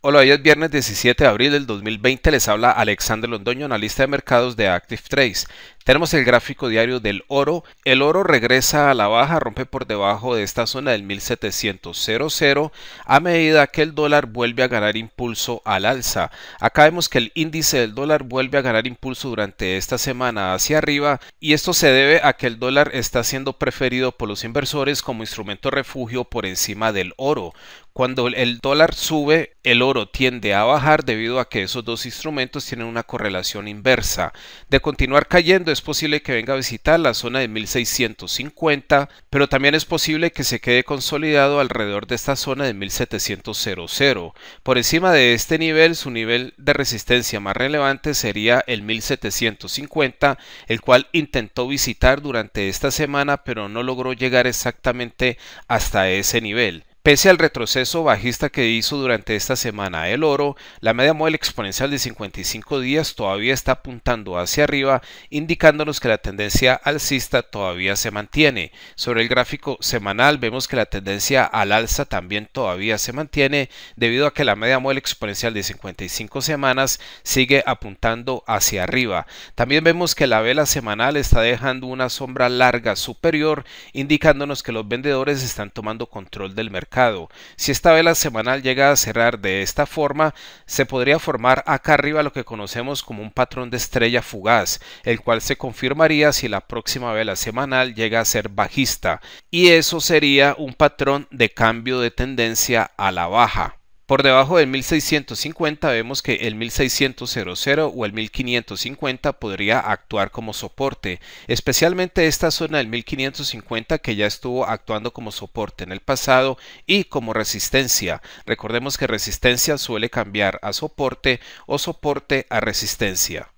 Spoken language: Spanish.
Hola, hoy es viernes 17 de abril del 2020. Les habla Alexander Londoño, analista de mercados de Active tenemos el gráfico diario del oro. El oro regresa a la baja, rompe por debajo de esta zona del 1700 a medida que el dólar vuelve a ganar impulso al alza. Acá vemos que el índice del dólar vuelve a ganar impulso durante esta semana hacia arriba y esto se debe a que el dólar está siendo preferido por los inversores como instrumento refugio por encima del oro. Cuando el dólar sube, el oro tiende a bajar debido a que esos dos instrumentos tienen una correlación inversa. De continuar cayendo, es posible que venga a visitar la zona de 1650, pero también es posible que se quede consolidado alrededor de esta zona de 1700. Por encima de este nivel, su nivel de resistencia más relevante sería el 1750, el cual intentó visitar durante esta semana, pero no logró llegar exactamente hasta ese nivel. Pese al retroceso bajista que hizo durante esta semana el oro, la media móvil exponencial de 55 días todavía está apuntando hacia arriba, indicándonos que la tendencia alcista todavía se mantiene. Sobre el gráfico semanal vemos que la tendencia al alza también todavía se mantiene, debido a que la media móvil exponencial de 55 semanas sigue apuntando hacia arriba. También vemos que la vela semanal está dejando una sombra larga superior, indicándonos que los vendedores están tomando control del mercado si esta vela semanal llega a cerrar de esta forma, se podría formar acá arriba lo que conocemos como un patrón de estrella fugaz, el cual se confirmaría si la próxima vela semanal llega a ser bajista, y eso sería un patrón de cambio de tendencia a la baja. Por debajo del 1650 vemos que el 1600 o el 1550 podría actuar como soporte, especialmente esta zona del 1550 que ya estuvo actuando como soporte en el pasado y como resistencia. Recordemos que resistencia suele cambiar a soporte o soporte a resistencia.